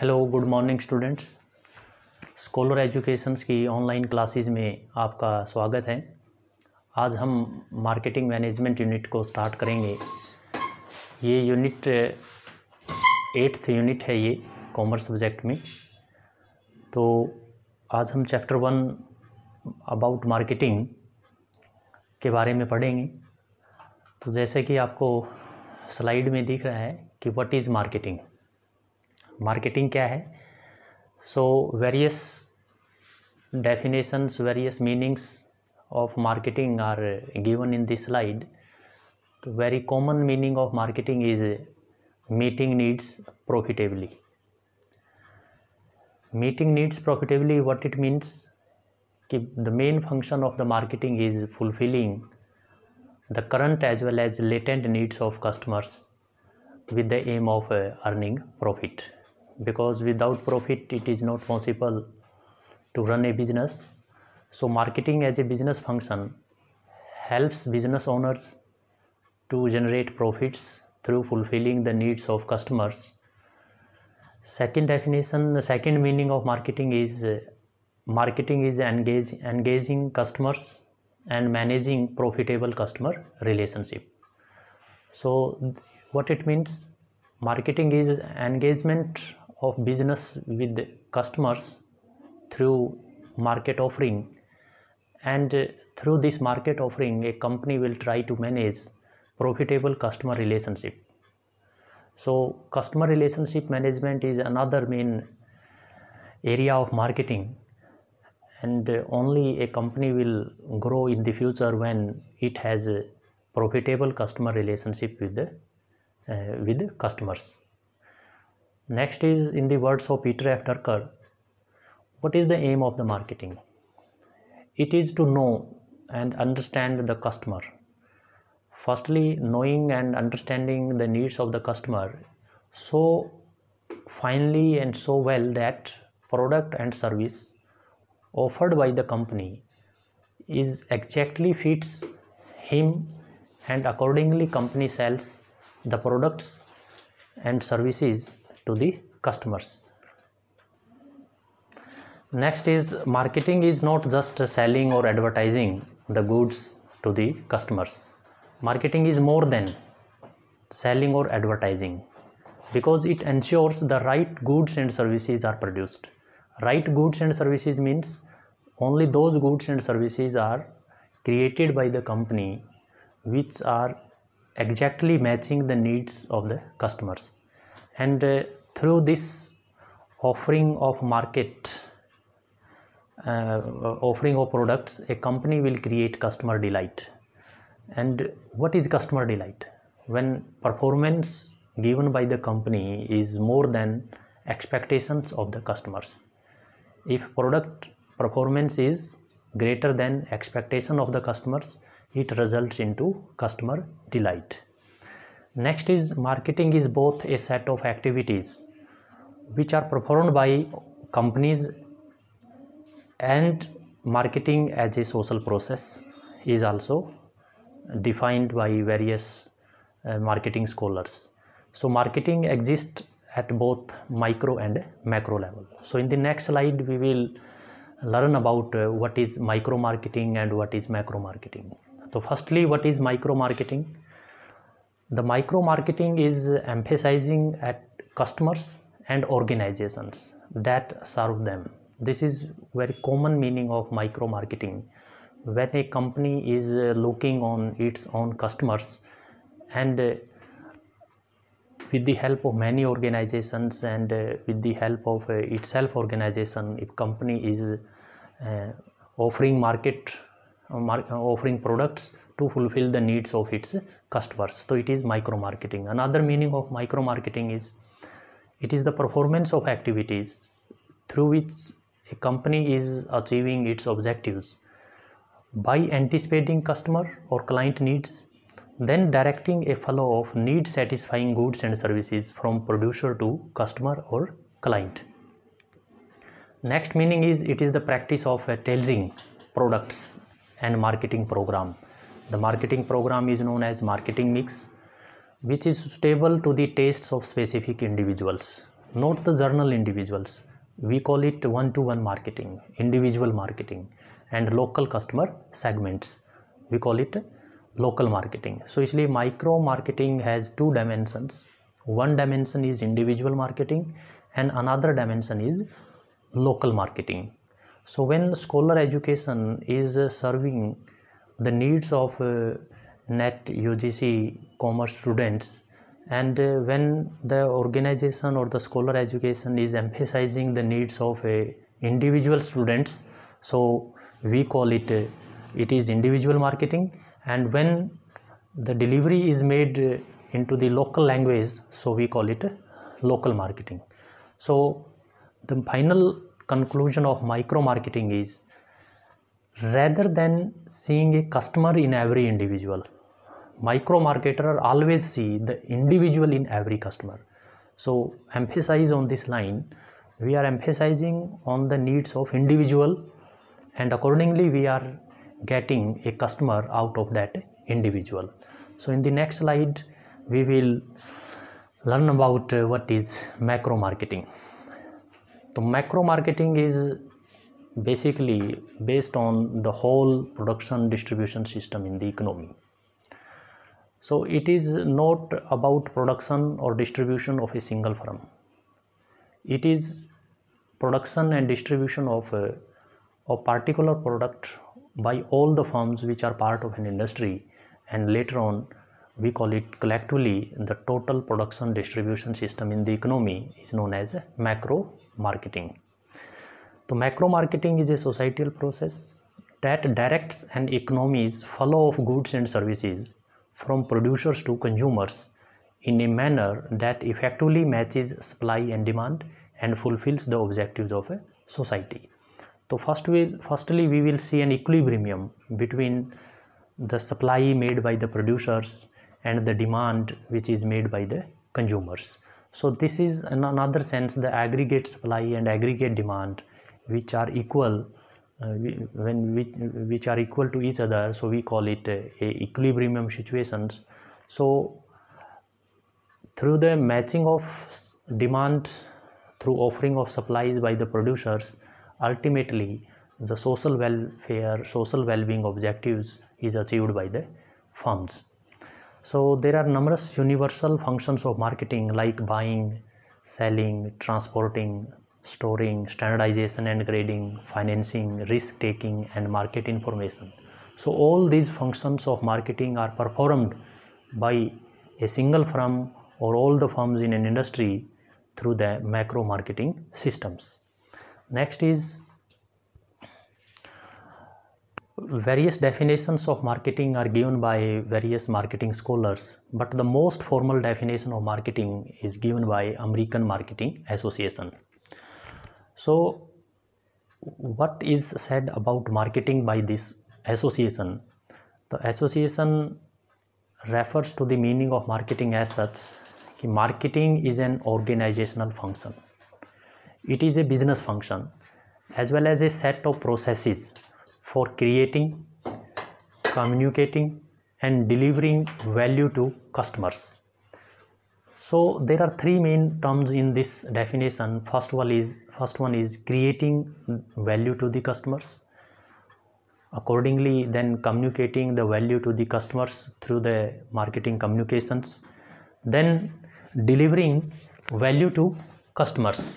Hello good morning students scholar educations की online classes में आपका स्वागत है आज हम मार्केटिंग मैनेजमेंट यूनिट को स्टार्ट करेंगे ये यूनिट एट्थ यूनिट है ये कॉमर्स सब्जेक्ट में तो आज हम चैप्टर वन अबाउट मार्केटिंग के बारे में पढ़ेंगे तो जैसे कि आपको स्लाइड में दिख रहा है कि व्हाट इज़ मार्केटिंग मार्केटिंग क्या है so various definitions various meanings of marketing are given in this slide तो very common meaning of marketing is meeting needs profitably meeting needs profitably what it means कि the main function of the marketing is fulfilling the current as well as latent needs of customers with the aim of earning profit because without profit it is not possible to run a business so marketing as a business function helps business owners to generate profits through fulfilling the needs of customers second definition the second meaning of marketing is uh, marketing is engage, engaging customers and managing profitable customer relationship so what it means marketing is engagement of business with customers through market offering and uh, through this market offering a company will try to manage profitable customer relationship so customer relationship management is another main area of marketing and uh, only a company will grow in the future when it has profitable customer relationship with the, uh, with the customers Next is in the words of Peter F. Drucker, what is the aim of the marketing? It is to know and understand the customer. Firstly, knowing and understanding the needs of the customer so finely and so well that product and service offered by the company is exactly fits him and accordingly company sells the products and services to the customers next is marketing is not just selling or advertising the goods to the customers marketing is more than selling or advertising because it ensures the right goods and services are produced right goods and services means only those goods and services are created by the company which are exactly matching the needs of the customers and uh, through this offering of market uh, offering of products a company will create customer delight and what is customer delight when performance given by the company is more than expectations of the customers if product performance is greater than expectation of the customers it results into customer delight next is marketing is both a set of activities which are performed by companies and marketing as a social process is also defined by various uh, marketing scholars so marketing exists at both micro and macro level so in the next slide we will learn about uh, what is micro marketing and what is macro marketing so firstly what is micro marketing the micro marketing is emphasizing at customers and organizations that serve them this is very common meaning of micro marketing when a company is uh, looking on its own customers and uh, with the help of many organizations and uh, with the help of itself organization if company is offering market offering products to fulfill the needs of its customers so it is micro marketing another meaning of micro marketing is it is the performance of activities through which a company is achieving its objectives by anticipating customer or client needs then directing a flow of need satisfying goods and services from producer to customer or client next meaning is it is the practice of tailoring products and marketing program. The marketing program is known as marketing mix which is stable to the tastes of specific individuals, not the journal individuals. We call it one-to-one -one marketing, individual marketing and local customer segments. We call it local marketing. So actually micro marketing has two dimensions. One dimension is individual marketing and another dimension is local marketing so when scholar education is uh, serving the needs of uh, net ugc commerce students and uh, when the organization or the scholar education is emphasizing the needs of individual students so we call it it is individual marketing and when the delivery is made into the local language so we call it local marketing so the final conclusion of micro marketing is rather than seeing a customer in every individual micro marketer always see the individual in every customer so emphasize on this line we are emphasizing on the needs of individual and accordingly we are getting a customer out of that individual so in the next slide we will learn about uh, what is macro marketing तो macro marketing is basically based on the whole production distribution system in the economy so it is not about production or distribution of a single firm it is production and distribution of a, a particular product by all the firms which are part of an industry and later on we call it collectively the total production distribution system in the economy is known as macro marketing so macro marketing is a societal process that directs an economy's flow of goods and services from producers to consumers in a manner that effectively matches supply and demand and fulfills the objectives of a society so first we will firstly we will see an equilibrium between the supply made by the producers and the demand which is made by the consumers. So this is in another sense the aggregate supply and aggregate demand which are equal uh, when which, which are equal to each other so we call it a, a equilibrium situations so through the matching of demand through offering of supplies by the producers ultimately the social welfare social well-being objectives is achieved by the firms so there are numerous universal functions of marketing like buying, selling, transporting, storing, standardization and grading, financing, risk taking and market information. So all these functions of marketing are performed by a single firm or all the firms in an industry through the macro marketing systems. Next is various definitions of marketing are given by various marketing scholars but the most formal definition of marketing is given by american marketing association so what is said about marketing by this association the association refers to the meaning of marketing as such marketing is an organizational function it is a business function as well as a set of processes for creating, communicating and delivering value to customers. So there are three main terms in this definition. First one is first one is creating value to the customers. Accordingly, then communicating the value to the customers through the marketing communications. Then delivering value to customers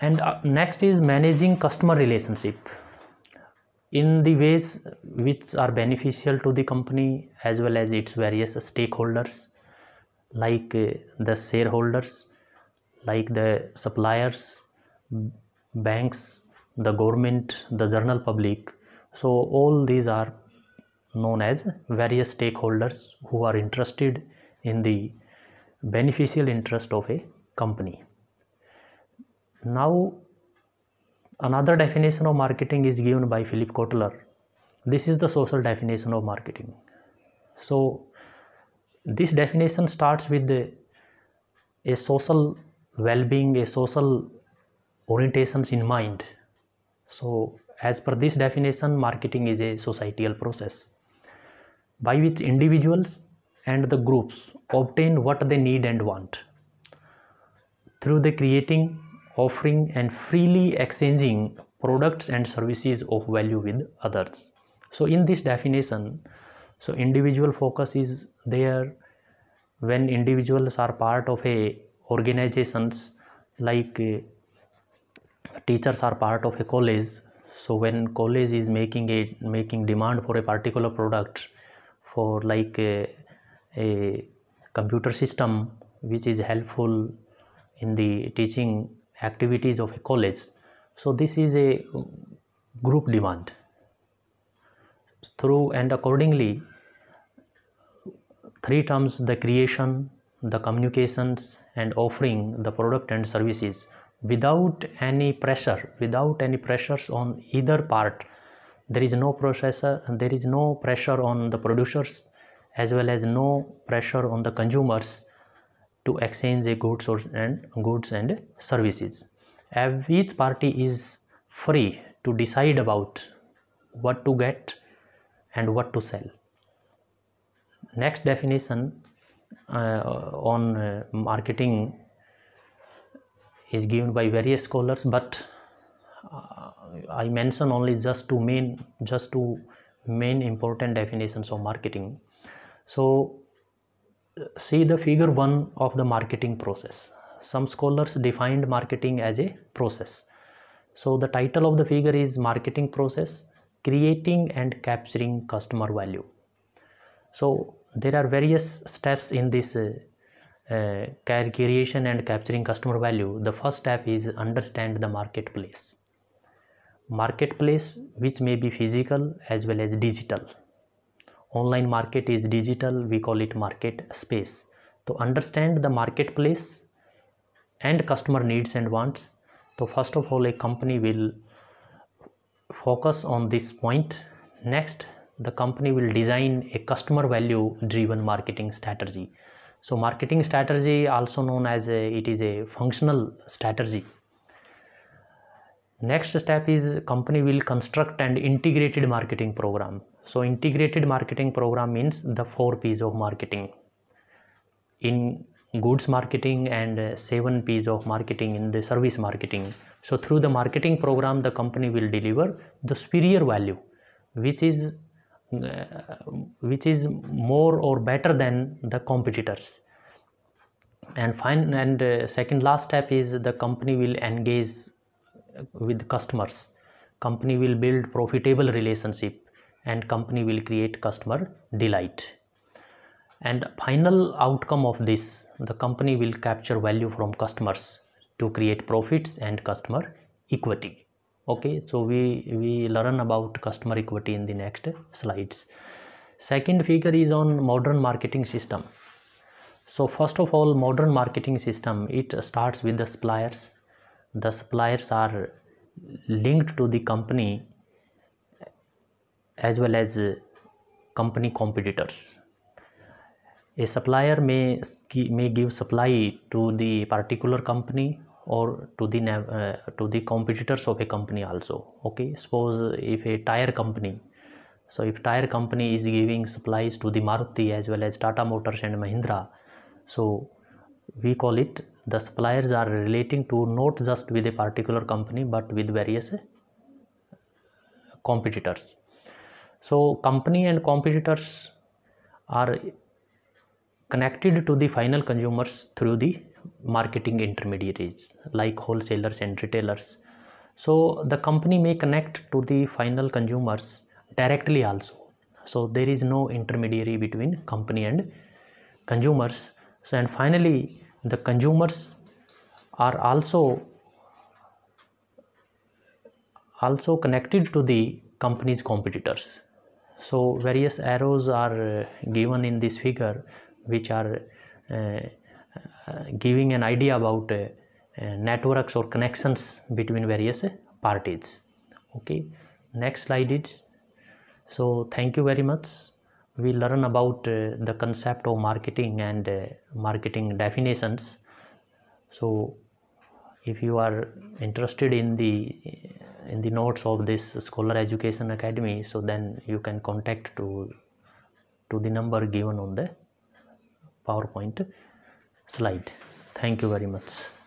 and uh, next is managing customer relationship in the ways which are beneficial to the company as well as its various stakeholders like uh, the shareholders like the suppliers banks the government the general public so all these are known as various stakeholders who are interested in the beneficial interest of a company now Another definition of marketing is given by Philip Kotler. This is the social definition of marketing. So this definition starts with the, a social well-being, a social orientations in mind. So as per this definition, marketing is a societal process by which individuals and the groups obtain what they need and want through the creating offering and freely exchanging products and services of value with others so in this definition so individual focus is there when individuals are part of a organizations like uh, teachers are part of a college so when college is making a making demand for a particular product for like a, uh, a computer system which is helpful in the teaching activities of a college so this is a um, group demand through and accordingly three terms the creation the communications and offering the product and services without any pressure without any pressures on either part there is no processor there is no pressure on the producers as well as no pressure on the consumers to exchange a goods or, and goods and services each party is free to decide about what to get and what to sell next definition uh, on uh, marketing is given by various scholars but uh, i mention only just two main just two main important definitions of marketing so see the figure 1 of the marketing process some scholars defined marketing as a process so the title of the figure is marketing process creating and capturing customer value so there are various steps in this uh, uh, creation and capturing customer value the first step is understand the marketplace marketplace which may be physical as well as digital online market is digital we call it market space to understand the marketplace and customer needs and wants so first of all a company will focus on this point next the company will design a customer value driven marketing strategy so marketing strategy also known as a, it is a functional strategy next step is company will construct an integrated marketing program so integrated marketing program means the four P's of marketing. In goods marketing and seven P's of marketing in the service marketing. So through the marketing program, the company will deliver the superior value, which is uh, which is more or better than the competitors and fine and uh, second last step is the company will engage with customers company will build profitable relationship and company will create customer delight and final outcome of this the company will capture value from customers to create profits and customer equity okay so we we learn about customer equity in the next slides second figure is on modern marketing system so first of all modern marketing system it starts with the suppliers the suppliers are linked to the company as well as company competitors a supplier may may give supply to the particular company और to the to the competitors of a company also okay suppose if a tyre company so if tyre company is giving supplies to the Maruti as well as Tata Motors and Mahindra so we call it the suppliers are relating to not just with a particular company but with various competitors so company and competitors are connected to the final consumers through the marketing intermediaries like wholesalers and retailers so the company may connect to the final consumers directly also so there is no intermediary between company and consumers so and finally the consumers are also also connected to the company's competitors so various arrows are uh, given in this figure which are uh, uh, giving an idea about networks or connections between various parties okay next slide is so thank you very much we learn about uh, the concept of marketing and uh, marketing definitions so if you are interested in the in the notes of this scholar education academy so then you can contact to to the number given on the powerpoint slide thank you very much